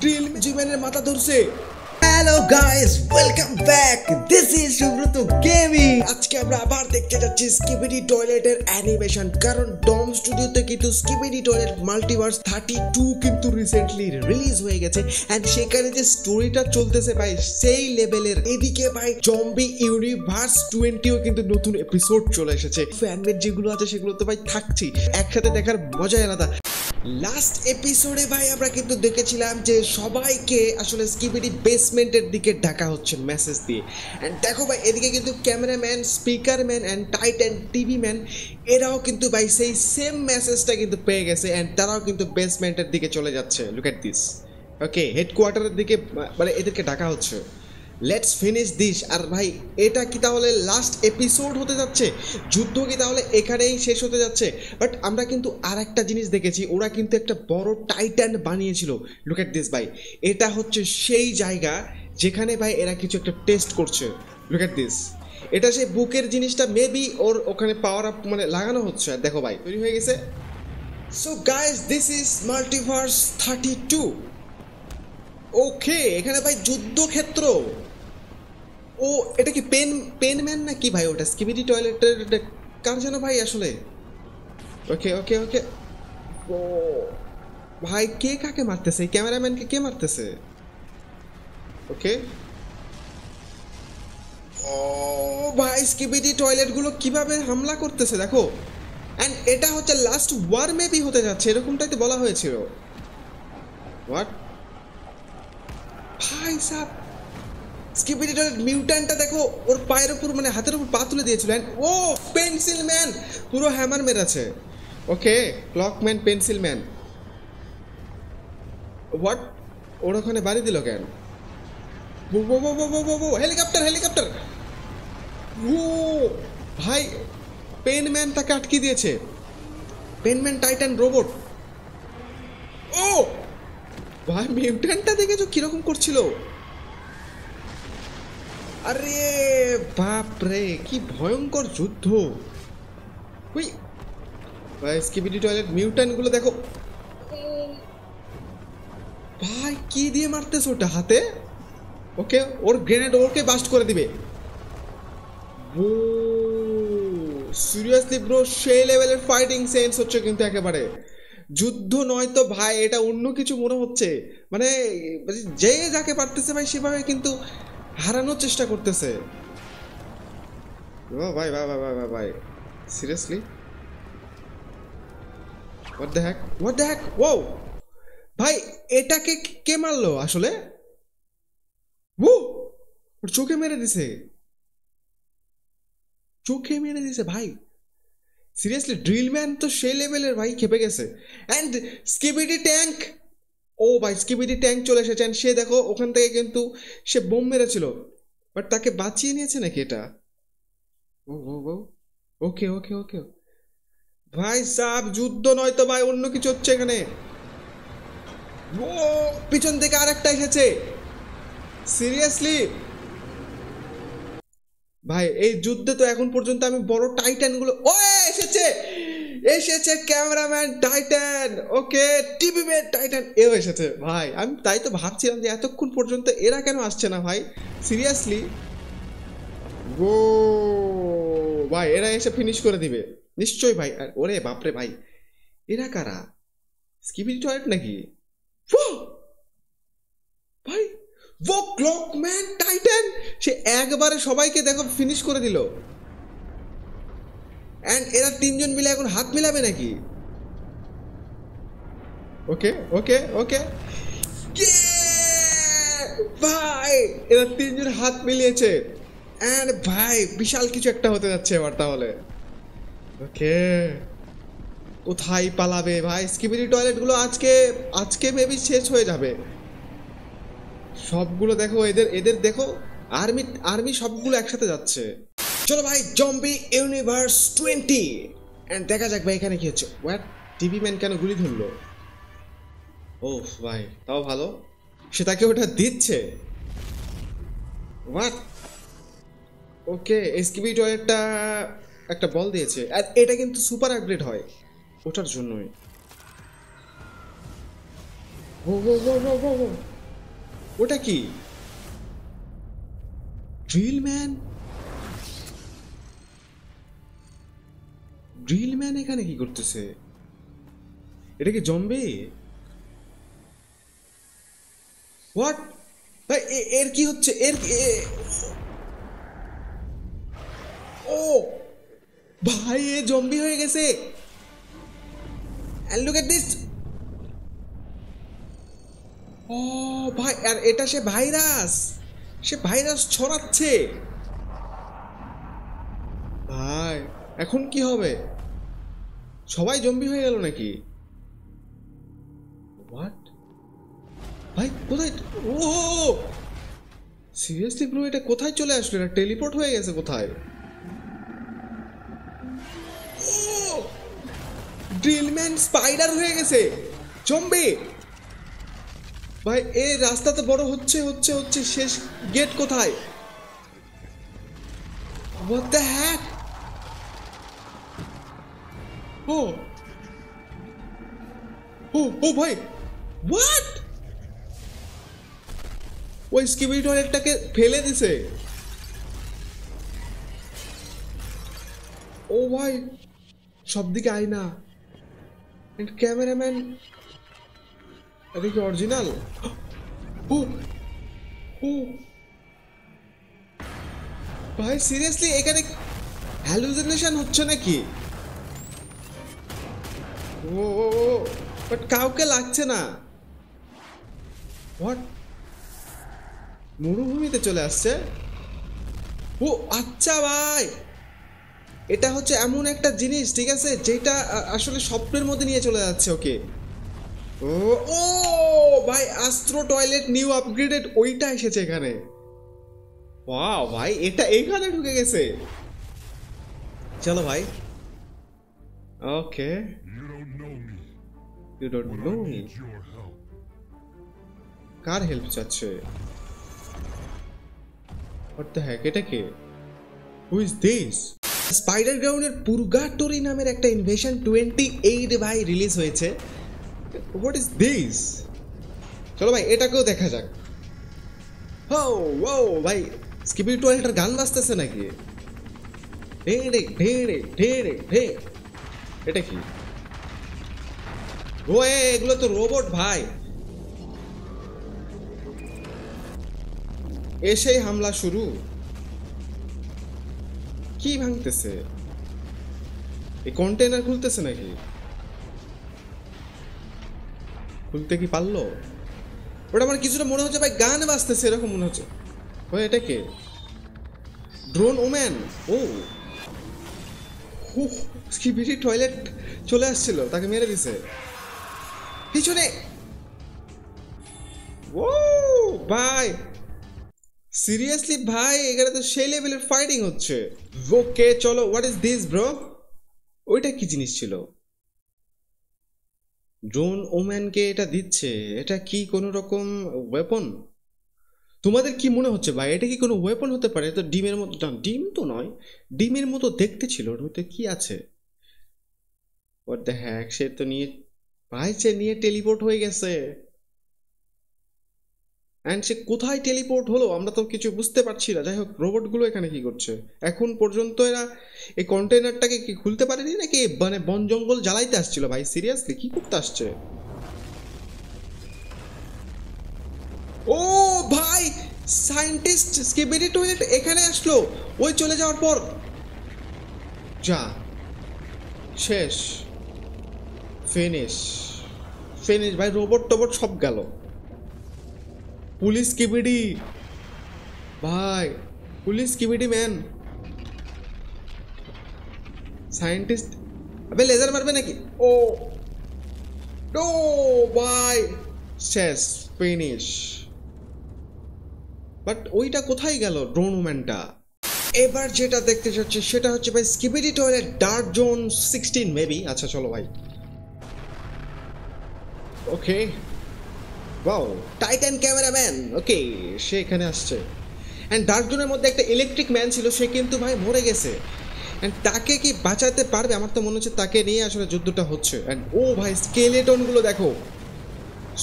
Drill মাথা ধরছে hello guys welcome back this is Subrata gaming আজকে আমরা আবার দেখতে যাচ্ছি টয়লেটের অ্যানিমেশন কারণ ডম স্টুডিওতে কিন্তু টয়লেট মাল্টিভার্স কিন্তু রিসেন্টলি রিলিজ হয়ে গেছে এন্ড সেখানে যে স্টোরিটা চলতেছে ভাই সেই লেভেলের এদিকে ভাই জম্বি ইউনিভার্স ও কিন্তু নতুন এপিসোড চলে এসেছে ফ্যানমেড যেগুলো আছে সেগুলো তো ভাই থাকছি একসাথে দেখার মজাই আলাদা লাস্ট এপিসোডে ভাই আমরা কিন্তু দেখেছিলাম যে সবাইকে আসলে স্কিপিডি বেসমেন্টের দিকে ঢাকা হচ্ছে মেসেজ দিয়ে অ্যান্ড দেখো ভাই এদিকে কিন্তু cameraman speakerman and titan and TV man এরাও কিন্তু ভাই সেই সেম মেসেজটা কিন্তু পেয়ে গেছে অ্যান্ড তারাও কিন্তু বেসমেন্টের দিকে চলে যাচ্ছে লুক অ্যাট দিস ওকে হেডকোয়ার্টারের দিকে মানে এদেরকে ঢাকা হচ্ছে লেটস ফিনিশ দিস আর ভাই এটা কি তাহলে লাস্ট এপিসোড হতে যাচ্ছে যুদ্ধ কি তাহলে এখানেই শেষ হতে যাচ্ছে বাট আমরা কিন্তু আর একটা জিনিস দেখেছি ওরা কিন্তু একটা বড় টাইটান বানিয়েছিল লুক এট দিস ভাই এটা হচ্ছে সেই জায়গা যেখানে ভাই এরা কিছু একটা টেস্ট করছে লুক এট দিস এটা সেই বুকের জিনিসটা মেবি ওর ওখানে পাওয়ার আপ মানে লাগানো হচ্ছে দেখো ভাই তৈরি হয়ে গেছে so guys this is multiverse thirty two okay এখানে ভাই যুদ্ধক্ষেত্র ও এটা কি পেন পেনম্যান না কি ভাই ওটা স্কিবিডি টয়লেটের কার যেন ভাই আসলে ওকে ওকে ওকে ও ভাই কে কাকে মারতেছে ক্যামেরাম্যানকে কে মারতেছে ওকে ও ভাই স্কিবিডি টয়লেটগুলো কিভাবে হামলা করতেছে দেখো অ্যান্ড এটা হচ্ছে লাস্ট ওয়ার মেবি হতে যাচ্ছে এরকমটাই তো বলা হয়েছিল হোয়াট ভাই সাহ স্কিপিডিটার মিউট্যান্টটা দেখো ওর পায়ের উপর মানে হাতের উপর পা তুলে দিয়েছিল ও পেন্সিল ম্যান পুরো হ্যামার মেরেছে okay man pencil man what ওর ওখানে বাড়ি দিল কেন হেলিকপ্টার হেলিকপ্টার ও ভাই পেন ম্যান তাকে আটকে দিয়েছে পেন ম্যান টাইটান রোবট ও ভাই মিউট্যান্টটা দেখেছো কিরকম করছিল আরে বাপরে কি ভয়ঙ্কর যুদ্ধ হুই ভাই স্কিবিডি টয়লেট গুলো দেখো ভাই কি দিয়ে মারতেছ ওটা হাতে ওকে ওর গ্রেনেড ওকে বাস্ট করে দিবে ও সিরিয়াসলি ব্রো সেই লেভেলের ফাইটিং সেন্স হচ্ছে কিন্তু একেবারে যুদ্ধ নয় তো ভাই এটা অন্য কিছু মনে হচ্ছে মানে যে যাকে পারতেছে ভাই সেভাবে কিন্তু হারানোর চেষ্টা করতেছে ও ভাই ভাই ভাই ভাই ভাই ভাই seriously what the heck what the heck ও ভাই এটাকে কে মারলো আসলে ও চোখে মেরে দিছে চোখে মেরে দিছে ভাই সিরিয়াসলি ড্রিল ম্যান তো সেই লেভেলের ভাই খেপে গেছে অ্যান্ড স্কিবিডি ট্যাঙ্ক ও ভাই স্কিবিডি ট্যাঙ্ক চলে এসেছেন সে দেখো ওখান থেকে কিন্তু সে বোম মেরেছিল বাট তাকে বাঁচিয়ে নিয়েছে নাকি এটা ও ও ও ওকে ওকে ওকে ভাই সাব যুদ্ধ নয় তো ভাই অন্য কিছু হচ্ছে এখানে ও পিছন থেকে আরেকটা এসেছে সিরিয়াসলি ভাই এই যুদ্ধে তো এখন পর্যন্ত আমি বড় টাইটানগুলো ও এসেছে এসেছে cameraman titan okay TV man titan এও এসেছে ভাই আমি তাই তো ভাবছিলাম যে এতক্ষণ পর্যন্ত এরা কেন আসছে না ভাই সিরিয়াসলি গো ভাই এরা এসে ফিনিশ করে দিবে নিশ্চয়ই ভাই ওরে বাপরে ভাই এরা কারা স্কিপিং টয়লেট নাকি ভাই ও ক্লকম্যান টাইটান সে একবারে সবাইকে দেখো ফিনিশ করে দিল অ্যান্ড এরা তিনজন মিলে এখন হাত মিলাবে নাকি ওকে ওকে ওকে ভাই এরা তিনজন হাত মিলিয়েছে অ্যান্ড ভাই বিশাল কিছু একটা হতে যাচ্ছে এবার তাহলে ওকে কোথায় পালাবে ভাই স্কিবিডি টয়লেটগুলো আজকে আজকে মেবি শেষ হয়ে যাবে সবগুলো দেখো এদের এদের দেখো আর্মি আর্মি সবগুলো একসাথে যাচ্ছে চলো ভাই জম্বি ইউনিভার্স টোয়েন্টি অ্যান্ড দেখা যাক ভাই এখানে কি হচ্ছে ওয়াট টিভি ম্যান কেন গুলি ধরলো ও ভাই তাও ভালো সে তাকে ওটা দিচ্ছে ওয়াট ওকে এসকিবি টয়েটটা একটা বল দিয়েছে আর এটা কিন্তু সুপার আপগ্রেড হয় ওটার জন্যই ওটা কি ড্রিল ম্যান ড্রিল ম্যান এখানে কি করতেছে এটা কি জম্বি হোয়াট ভাই এর কি হচ্ছে এর ও ভাই এ জম্বি হয়ে গেছে অ্যান্ড লুক এট দিস ও ভাই আর এটা সে ভাইরাস সে ভাইরাস ছড়াচ্ছে ভাই এখন কি হবে সবাই জম্বি হয়ে গেল নাকি হোয়াট ভাই কোথায় ও সিরিয়াসলি ব্রো এটা কোথায় চলে আসলো এটা টেলিপোর্ট হয়ে গেছে কোথায় ড্রিলম্যান স্পাইডার হয়ে গেছে জম্বি ভাই এ রাস্তাতে বড় হচ্ছে হচ্ছে হচ্ছে শেষ গেট কোথায় what the heck Oh. Oh, ও ভাই হোয়াট ওই স্কিবি টয়লেটটাকে ফেলে দিছে ও ভাই সব সবদিকে আয়না এন্ড ক্যামেরাম্যান এটা কি অরিজিনাল ও ও ভাই সিরিয়াসলি এখানে হ্যালুসিনেশন হচ্ছে নাকি ও বাট কাউকে লাগছে না হোয়াট মরুভূমিতে চলে আসছে ও আচ্ছা ভাই এটা হচ্ছে এমন একটা জিনিস ঠিক আছে যেটা আসলে স্বপ্নের মধ্যে নিয়ে চলে যাচ্ছে ওকে ও ও ভাই আস্ত্রো টয়লেট নিউ আপগ্রেডেড ওইটা এসেছে এখানে ওয়াও ভাই এটা এখানে ঢুকে গেছে চলো ভাই okay You don't but know me. কার হেল্প চাচ্ছে হোয়াট দ্য হ্যাক এটা কে হু ইজ দিস স্পাইডার গ্রাউন্ডের পুরগাটোরি নামের একটা ইনভেশন টোয়েন্টি এইট ভাই রিলিজ হয়েছে হোয়াট ইজ দিস চলো ভাই এটাকেও দেখা যাক হো oh, ও ভাই স্কিপি টয়লেটের গান বাজতেছে নাকি ঢেড়ে ঢেড়ে ঢেড়ে ঢে এটা কি ওয়ে এগুলো তো রোবট ভাই এসেই হামলা শুরু কি ভাঙতেছে এই কন্টেনার খুলতেছে নাকি খুলতে কি পারলো ওটা আমার কিছুটা মনে হচ্ছে ভাই গান বাজতেছে এরকম মনে হচ্ছে ওই এটা কে ড্রোন ওম্যান ও হু স্কিবিটি টয়লেট চলে আসছিল তাকে মেরে দিছে পিছনে ও ভাই সিরিয়াসলি ভাই এখানে তো সেই লেভেলের ফাইটিং হচ্ছে ওকে চলো হোয়াট ইজ দিস ব্রো ওইটা কি জিনিস ছিল ড্রোন ওম্যানকে এটা দিচ্ছে এটা কি কোনো রকম ওয়েপন তোমাদের কি মনে হচ্ছে ভাই এটা কি কোনো ওয়েপন হতে পারে তো ডিমের মতো ডিম তো নয় ডিমের মতো দেখতে ছিল ওর মধ্যে কি আছে ওর দ্য সে তো নিয়ে ভাই সে নিয়ে টেলিপোর্ট হয়ে গেছে অ্যান্ড সে কোথায় টেলিপোর্ট হলো আমরা তো কিছু বুঝতে পারছি না যাই হোক রোবটগুলো এখানে কি করছে এখন পর্যন্ত এরা এই কন্টেনারটাকে কি খুলতে পারেনি নাকি মানে বন জঙ্গল জ্বালাইতে আসছিল ভাই সিরিয়াসলি কি করতে আসছে ও ভাই সায়েন্টিস্ট স্কেবেরি টয়লেট এখানে আসলো ওই চলে যাওয়ার পর যা শেষ ফিনিশ ফিনিশ ভাই রোবট টোবট সব গেল পুলিশ কিবিডি ভাই পুলিশ কিবিডি ম্যান সায়েন্টিস্ট আবে লেজার মারবে নাকি ও ডো ভাই শেষ ফিনিশ বাট ওইটা কোথায় গেল ড্রোন ম্যানটা এবার যেটা দেখতে চাচ্ছি সেটা হচ্ছে ভাই skibidi toilet dark zone sixteen maybe আচ্ছা চলো ভাই okay wow titan cameraman okay সে এখানে আসছে অ্যান্ড ডার্কজোনের মধ্যে একটা ইলেকট্রিক ম্যান ছিল সে কিন্তু ভাই মরে গেছে অ্যান্ড তাকে কি বাঁচাতে পারবে আমার তো মনে হচ্ছে তাকে নিয়ে আসলে যুদ্ধটা হচ্ছে অ্যান্ড ও ভাই স্কেলেটনগুলো দেখো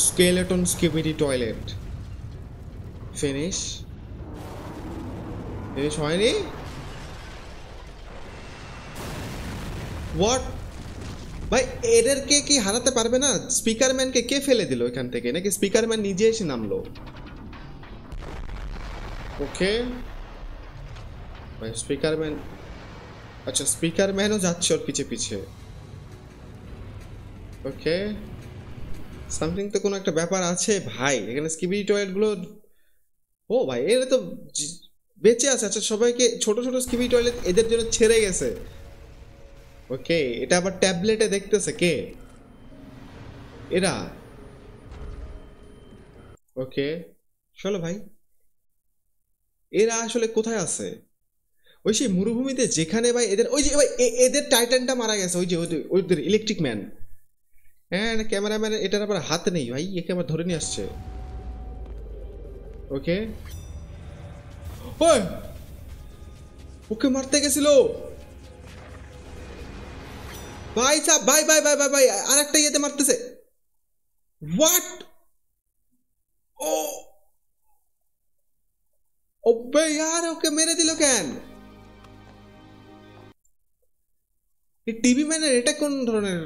skeleton skibidi toilet finish finish হয়নি হোয়াট ভাই এদেরকে কি হারাতে পারবে না স্পিকারম্যানকে কে ফেলে দিল এখান থেকে নাকি স্পিকারম্যান নিজে এসে নামলো ওকে ভাই স্পিকারম্যান আচ্ছা স্পিকারম্যানও যাচ্ছে ওর পিছে পিছে ওকে সামথিং তো কোনো একটা ব্যাপার আছে ভাই এখানে স্কিবি টয়লেটগুলো ও ভাই এরা তো বেঁচে আছে আচ্ছা সবাইকে ছোট ছোট স্কিবি টয়লেট এদের জন্য ছেড়ে গেছে ওকে এটা আবার ট্যাবলেটে দেখতেছে কে এরা ওকে চলো ভাই এরা আসলে কোথায় আছে ওই সেই মরুভূমিতে যেখানে ভাই এদের ওই যে ভাই এদের টাইটানটা মারা গেছে ওই যে ওদের ইলেকট্রিক ম্যান হ্যাঁ ক্যামেরাম্যান এটার আবার হাত নেই ভাই একে আবার ধরে নিয়ে আসছে ওকে ওকে মারতে গেছিল ভাই সাহ ভাই ভাই ভাই ভাই ভাই আর একটা ইয়েতে মারতেছে হোয়াট ও ওবে यार ওকে মেরে দিল কেন টিভি ম্যানের এটা কোন ধরনের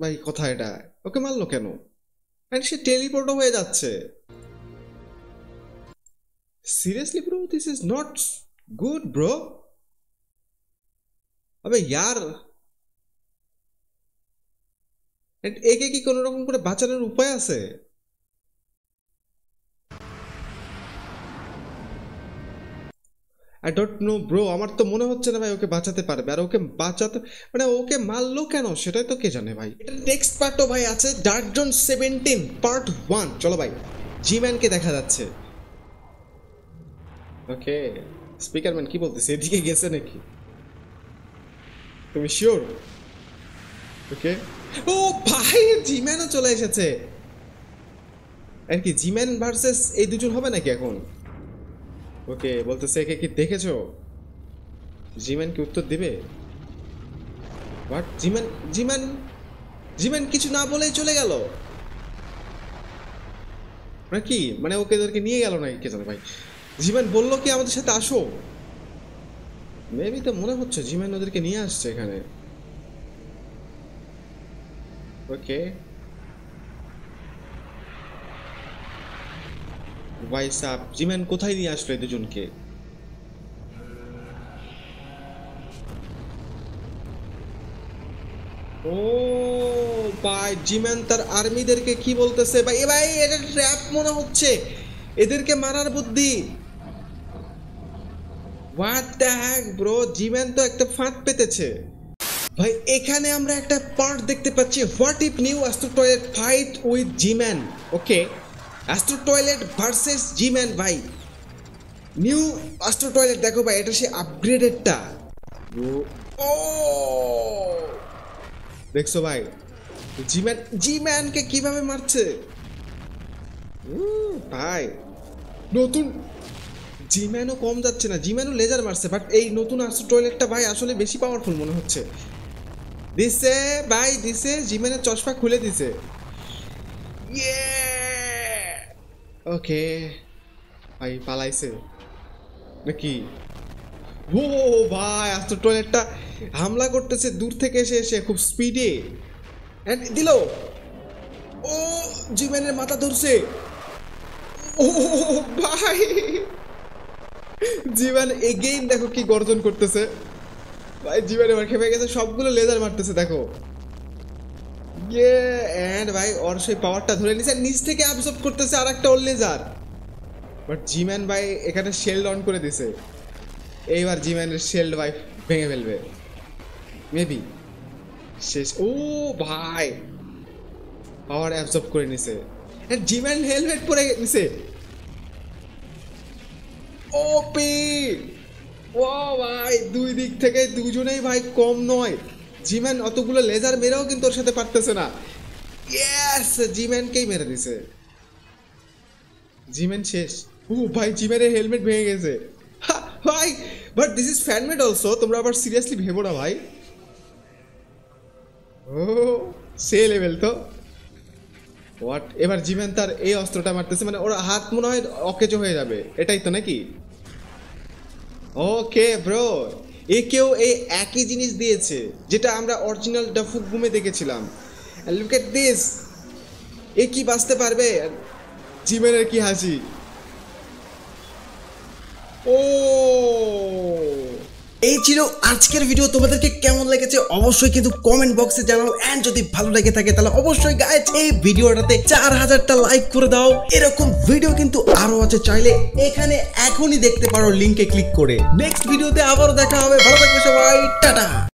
ভাই কথা এটা ওকে মারলো কেন সে টেলিপোর্টও হয়ে যাচ্ছে seriously bro this is not good bro আবে यार একে কি কোনো রকম করে বাঁচানোর উপায় আছে আই ডোট নো ব্রো আমার তো মনে হচ্ছে না ভাই ওকে বাঁচাতে পারবে আর ওকে বাঁচাতে মানে ওকে মারলো কেন সেটাই তো কে জানে ভাই এটা নেক্সট পার্টও ভাই আছে dark zone seventeen part one চলো ভাই জিম্যানকে দেখা যাচ্ছে ওকে স্পিকার ম্যান কি বলতেছে এদিকে গেছে নাকি তুমি শিওর ওকে ও ভাই জিম্যানও চলে এসেছে আর কি জিম্যান ভার্সেস এই দুজন হবে নাকি এখন ওকে বলতেছে একে কি দেখেছো জিম্যান কি উত্তর দিবে বাট জিম্যান জিম্যান জিম্যান কিছু না বলেই চলে গেল মানে কি মানে ওকে ওদেরকে নিয়ে গেল নাকি কে জানে ভাই জিম্যান বললো কি আমাদের সাথে আসো মেবি তো মনে হচ্ছে জিম্যান ওদেরকে নিয়ে আসছে এখানে Okay. ভাইসাপ জিম্যান কোথায় নিয়ে আসলো এই দুজনকে ও ভাই জিম্যান তার আর্মিদেরকে কি বলতেছে ভাই এ ভাই এটা ট্র্যাপ মনে হচ্ছে এদেরকে মারার বুদ্ধি what the heck bro G man তো একটা ফাঁদ পেতেছে ভাই এখানে আমরা একটা পার্ট দেখতে পাচ্ছি what if new astro toilet fight with G man okay astro toilet versus G man ভাই নিউ অ্যাস্ট্রো টয়লেট দেখো ভাই এটা সে আপগ্রেডেডটা ও দেখছো ভাই জিম্যান জিম্যানকে কিভাবে মারছে ভাই নতুন জিম্যানও কম যাচ্ছে না জিম্যানও লেজার মারছে বাট এই নতুন আসছে টয়লেটটা ভাই আসলে বেশি পাওয়ারফুল মনে হচ্ছে দিছে ভাই দিছে জিমেনের চশমা খুলে দিছে ওকে ভাই পালাইছে নাকি ও ভাই আজ তো টয়লেটটা হামলা করতেছে দূর থেকে এসে এসে খুব স্পিডে দিল ও জিমেনের মাথা ধরছে ও ভাই জীবন এগেইন দেখো কি গর্জন করতেছে ভাই জীবন এবার খেপে গেছে সবগুলো লেজার মারতেছে দেখো ইয়ে অ্যান্ড ভাই ওর সেই পাওয়ারটা ধরে নিছে নিচ থেকে অ্যাবজর্ব করতেছে আর একটা ওর লেজার বাট জিম্যান ভাই এখানে শেল্ড অন করে দিছে এইবার জিম্যানের শেল্ড ভাই ভেঙে ফেলবে মেবি শেষ ও ভাই পাওয়ার অ্যাবজর্ব করে নিছে জিম্যান হেলমেট পরে নিছে ওপি ও ভাই দুই দিক থেকে দুজনেই ভাই কম নয় জিম্যান অতগুলো লেজার মেরেও কিন্তু ওর সাথে পারতেছে না ইয়েস জিম্যানকেই মেরে দিছে জিম্যান শেষ ও ভাই জিম্যানের হেলমেট ভেঙে গেছে ভাই but this is fanmade also তোমরা আবার সিরিয়াসলি ভেবো না ভাই ও সে লেভেল তো হোয়াট এবার জিম্যান তার এই অস্ত্রটা মারতেছে মানে ওর হাত মনে হয় অকেজো হয়ে যাবে এটাই তো নাকি ওকে ব্রো এ কেউ এই একই জিনিস দিয়েছে যেটা আমরা অরিজিনাল ডাফুক গুমে দেখেছিলাম লুক এট দিস এ কি বাঁচতে পারবে জিমেনের কি হাসি ও oh! এই ছিল আজকের ভিডিও তোমাদেরকে কেমন লেগেছে অবশ্যই কিন্তু কমেন্ট বক্সে জানাও অ্যান্ড যদি ভালো লেগে থাকে তাহলে অবশ্যই গাইজ এই ভিডিওটাতে চার হাজারটা লাইক করে দাও এরকম ভিডিও কিন্তু আরো আছে চাইলে এখানে এখনই দেখতে পারো লিঙ্কে ক্লিক করে নেক্সট ভিডিওতে আবারও দেখা হবে ভালো থাকবে সবাই টাটা